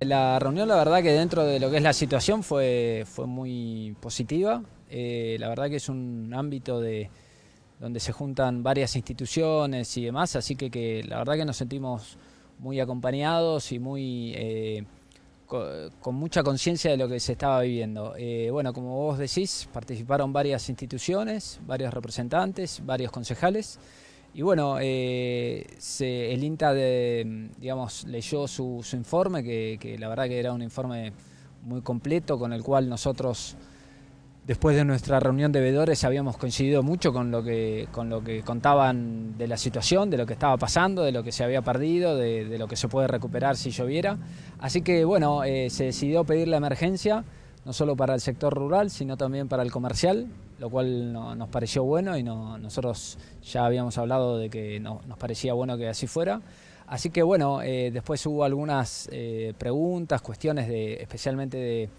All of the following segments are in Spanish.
La reunión, la verdad que dentro de lo que es la situación fue, fue muy positiva. Eh, la verdad que es un ámbito de, donde se juntan varias instituciones y demás, así que, que la verdad que nos sentimos muy acompañados y muy eh, con, mucha conciencia de lo que se estaba viviendo. Eh, bueno, como vos decís, participaron varias instituciones, varios representantes, varios concejales. Y bueno, eh, el INTA de, mm, digamos, leyó su, informe, que, la verdad que era un informe muy completo, con el cual nosotros, después de nuestra reunión de veedores, habíamos coincidido mucho con lo que, con lo que contaban de la situación, de lo que estaba pasando, de lo que se había perdido, de, lo que se puede recuperar si lloviera. Así que bueno, eh, se decidió pedir la emergencia, no solo para el sector rural, sino también para el comercial lo cual no, nos pareció bueno y nosotros ya habíamos hablado de que nos parecía bueno que así fuera. Así que bueno, eh, después hubo algunas eh, preguntas, cuestiones de, especialmente de,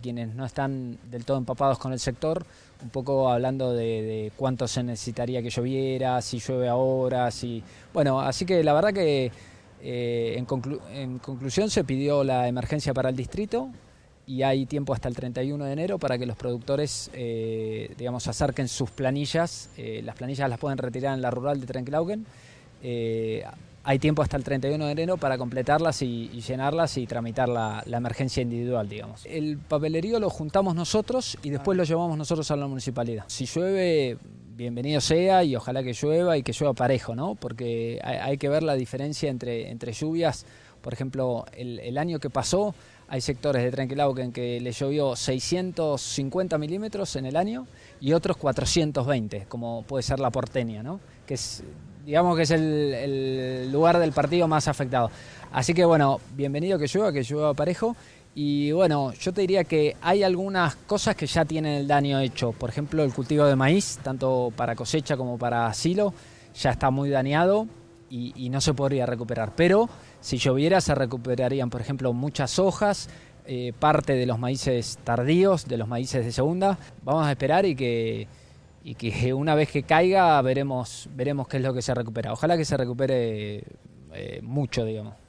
quienes no están del todo empapados con el sector, un poco hablando de, cuánto se necesitaría que lloviera, si llueve ahora, si... Bueno, así que la verdad que eh, en conclusión se pidió la emergencia para el distrito, y hay tiempo hasta el 31 de enero para que los productores, eh, digamos, acerquen sus planillas. Eh, las planillas las pueden retirar en la rural de Trenklauken. Eh, hay tiempo hasta el 31 de enero para completarlas y, llenarlas y tramitar la, emergencia individual, digamos. El papelerío lo juntamos nosotros y después lo llevamos nosotros a la municipalidad. Si llueve, bienvenido sea y ojalá que llueva y que llueva parejo, ¿no? Porque hay, que ver la diferencia entre, entre lluvias. Por ejemplo, el, año que pasó, hay sectores de que en que le llovió 650 milímetros en el año y otros 420, como puede ser la porteña, ¿no? Que es, digamos que es el, el lugar del partido más afectado. Así que bueno, bienvenido que llueva, que llueva parejo y bueno, yo te diría que hay algunas cosas que ya tienen el daño hecho. Por ejemplo, el cultivo de maíz, tanto para cosecha como para asilo, ya está muy dañado y, no se podría recuperar. Pero si lloviera se recuperarían, por ejemplo, muchas hojas, eh, parte de los maíces tardíos, de los maíces de segunda. Vamos a esperar y que, y que una vez que caiga veremos, veremos qué es lo que se recupera. Ojalá que se recupere eh, mucho, digamos.